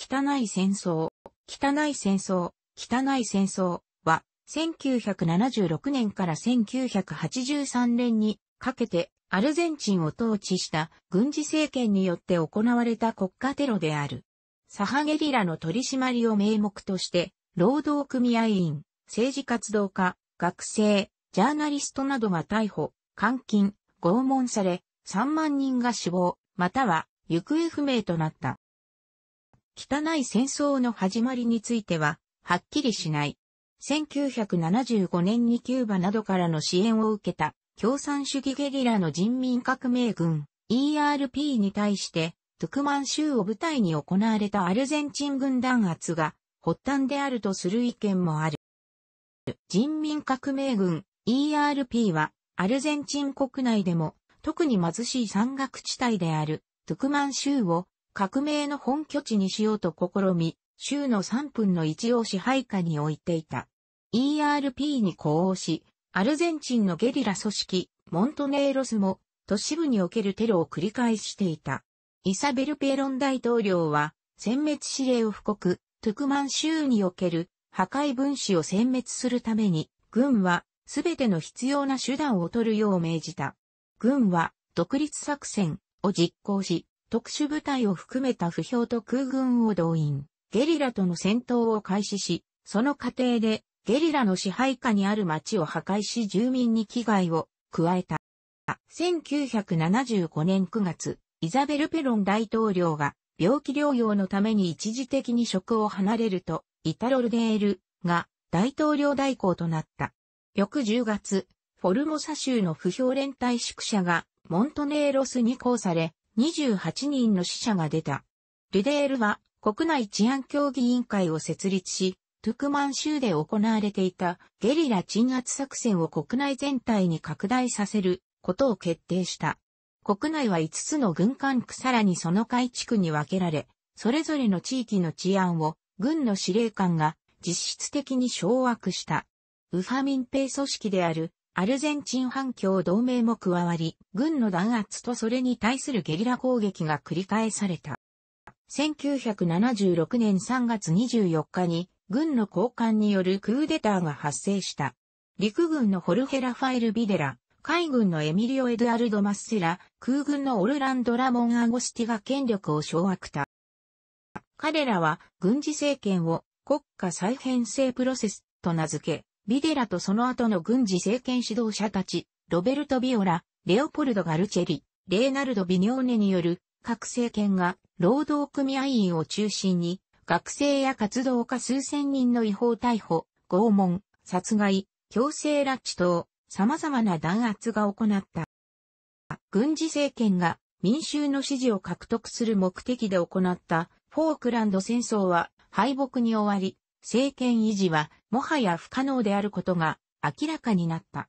汚い戦争、汚い戦争、汚い戦争は、1976年から1983年にかけてアルゼンチンを統治した軍事政権によって行われた国家テロである。サハゲリラの取り締まりを名目として、労働組合員、政治活動家、学生、ジャーナリストなどが逮捕、監禁、拷問され、3万人が死亡、または行方不明となった。汚い戦争の始まりについては、はっきりしない。1975年にキューバなどからの支援を受けた共産主義ゲリラの人民革命軍 ERP に対してトゥクマン州を舞台に行われたアルゼンチン軍弾圧が発端であるとする意見もある。人民革命軍 ERP はアルゼンチン国内でも特に貧しい山岳地帯であるトゥクマン州を革命の本拠地にしようと試み、州の3分の1を支配下に置いていた。ERP に呼応し、アルゼンチンのゲリラ組織、モントネーロスも、都市部におけるテロを繰り返していた。イサベル・ペロン大統領は、殲滅指令を布告、トゥクマン州における破壊分子を殲滅するために、軍はすべての必要な手段を取るよう命じた。軍は独立作戦を実行し、特殊部隊を含めた不評と空軍を動員、ゲリラとの戦闘を開始し、その過程でゲリラの支配下にある町を破壊し住民に危害を加えた。1975年9月、イザベル・ペロン大統領が病気療養のために一時的に職を離れると、イタロルデールが大統領代行となった。翌10月、フォルモサ州の不評連帯宿舎がモントネーロスに降され、28人の死者が出た。ルデールは国内治安協議委員会を設立し、トゥクマン州で行われていたゲリラ鎮圧作戦を国内全体に拡大させることを決定した。国内は5つの軍管区さらにその改築に分けられ、それぞれの地域の治安を軍の司令官が実質的に掌握した。ウファミペ兵組織であるアルゼンチン反共同盟も加わり、軍の弾圧とそれに対するゲリラ攻撃が繰り返された。1976年3月24日に、軍の高官によるクーデターが発生した。陸軍のホルヘラファイル・ビデラ、海軍のエミリオ・エドアルド・マッセラ、空軍のオルランド・ラモン・アゴシティが権力を掌握た。彼らは軍事政権を国家再編成プロセスと名付け、ビデラとその後の軍事政権指導者たち、ロベルト・ビオラ、レオポルド・ガルチェリ、レーナルド・ビニョーネによる各政権が労働組合員を中心に学生や活動家数千人の違法逮捕、拷問、殺害、強制拉致等様々な弾圧が行った。軍事政権が民衆の支持を獲得する目的で行ったフォークランド戦争は敗北に終わり、政権維持はもはや不可能であることが明らかになった。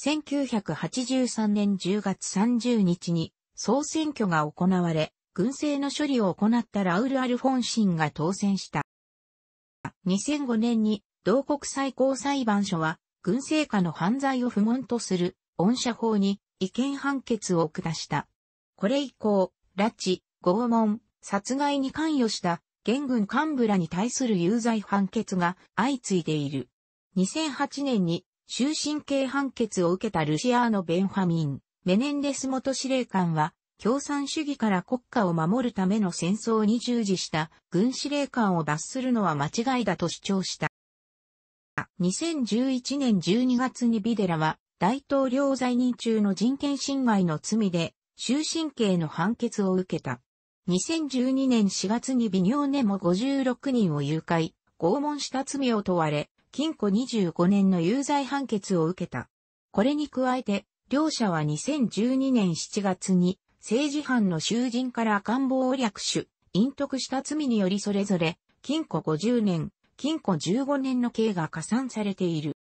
1983年10月30日に総選挙が行われ、軍政の処理を行ったラウル・アルフォンシンが当選した。2005年に同国最高裁判所は軍政下の犯罪を不問とする恩赦法に違憲判決を下した。これ以降、拉致、拷問、殺害に関与した現軍幹部らに対する有罪判決が相次いでいる。2008年に終身刑判決を受けたルシアーノ・ベンファミン、メネンデス元司令官は、共産主義から国家を守るための戦争に従事した軍司令官を罰するのは間違いだと主張した。2011年12月にビデラは大統領在任中の人権侵害の罪で終身刑の判決を受けた。2012年4月に微妙ネモ56人を誘拐、拷問した罪を問われ、禁錮25年の有罪判決を受けた。これに加えて、両者は2012年7月に、政治犯の囚人から赤ん坊を略取、隠匿した罪によりそれぞれ、禁錮50年、禁錮15年の刑が加算されている。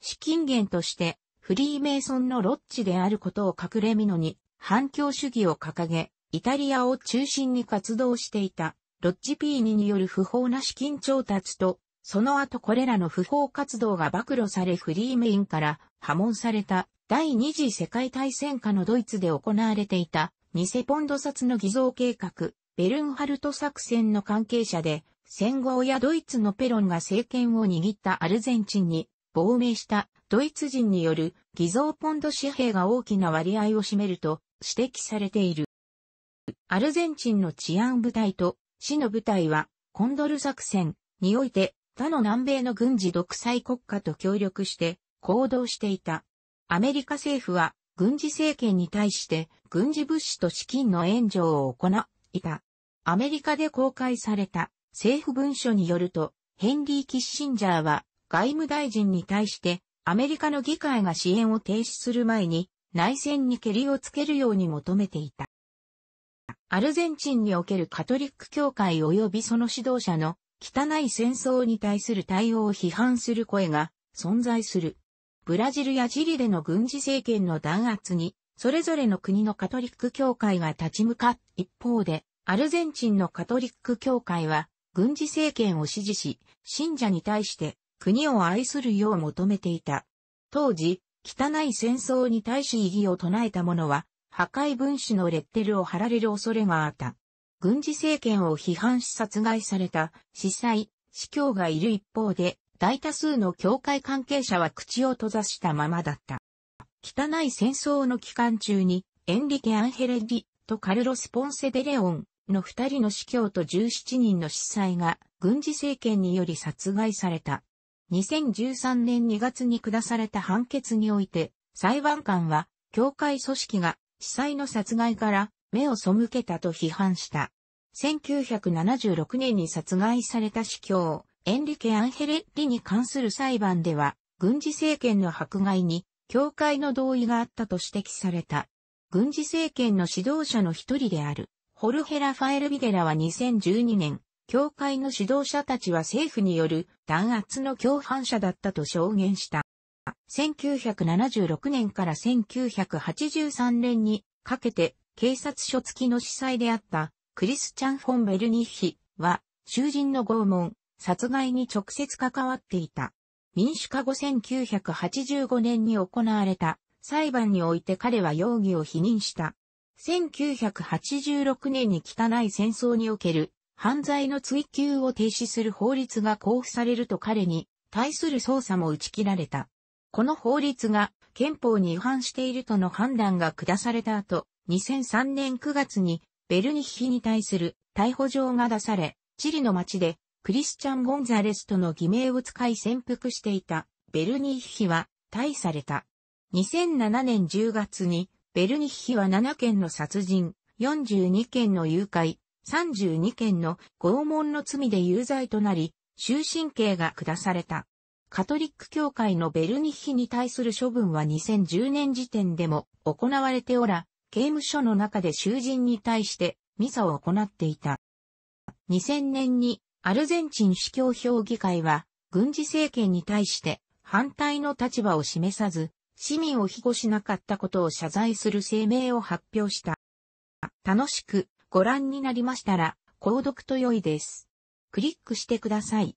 資金源として、フリーメイソンのロッチであることを隠れみのに、反共主義を掲げ、イタリアを中心に活動していたロッジピーニによる不法な資金調達と、その後これらの不法活動が暴露されフリーメインから破門された第二次世界大戦下のドイツで行われていた偽ポンド札の偽造計画、ベルンハルト作戦の関係者で、戦後やドイツのペロンが政権を握ったアルゼンチンに亡命したドイツ人による偽造ポンド紙幣が大きな割合を占めると指摘されている。アルゼンチンの治安部隊と市の部隊はコンドル作戦において他の南米の軍事独裁国家と協力して行動していた。アメリカ政府は軍事政権に対して軍事物資と資金の援助を行いた。アメリカで公開された政府文書によると、ヘンリー・キッシンジャーは外務大臣に対してアメリカの議会が支援を停止する前に内戦にけりをつけるように求めていた。アルゼンチンにおけるカトリック教会及びその指導者の汚い戦争に対する対応を批判する声が存在する。ブラジルやチリでの軍事政権の弾圧に、それぞれの国のカトリック教会が立ち向かう一方で、アルゼンチンのカトリック教会は、軍事政権を支持し、信者に対して国を愛するよう求めていた。当時、汚い戦争に対し異議を唱えた者は、破壊分子のレッテルを貼られる恐れがあった。軍事政権を批判し殺害された司祭、司教がいる一方で、大多数の教会関係者は口を閉ざしたままだった。汚い戦争の期間中に、エンリケ・アンヘレリとカルロス・ポンセ・デレオンの二人の司教と17人の司祭が軍事政権により殺害された。2013年2月に下された判決において、裁判官は、教会組織が司祭の殺害から目を背けたと批判した。1976年に殺害された司教、エンリケ・アンヘレッリに関する裁判では、軍事政権の迫害に、教会の同意があったと指摘された。軍事政権の指導者の一人である、ホルヘラ・ファエル・ビデラは2012年、教会の指導者たちは政府による弾圧の共犯者だったと証言した。1976年から1983年にかけて警察署付きの司祭であったクリスチャン・フォン・ベルニッヒは囚人の拷問、殺害に直接関わっていた。民主化後1985年に行われた裁判において彼は容疑を否認した。1986年に汚い戦争における犯罪の追及を停止する法律が交付されると彼に対する捜査も打ち切られた。この法律が憲法に違反しているとの判断が下された後、2003年9月にベルニッヒに対する逮捕状が出され、チリの町でクリスチャン・ゴンザレスとの偽名を使い潜伏していたベルニッヒは逮された。2007年10月にベルニッヒは7件の殺人、42件の誘拐、32件の拷問の罪で有罪となり、終身刑が下された。カトリック教会のベルニッヒに対する処分は2010年時点でも行われておら、刑務所の中で囚人に対してミサを行っていた。2000年にアルゼンチン司教評議会は軍事政権に対して反対の立場を示さず、市民を庇護しなかったことを謝罪する声明を発表した。楽しくご覧になりましたら、購読と良いです。クリックしてください。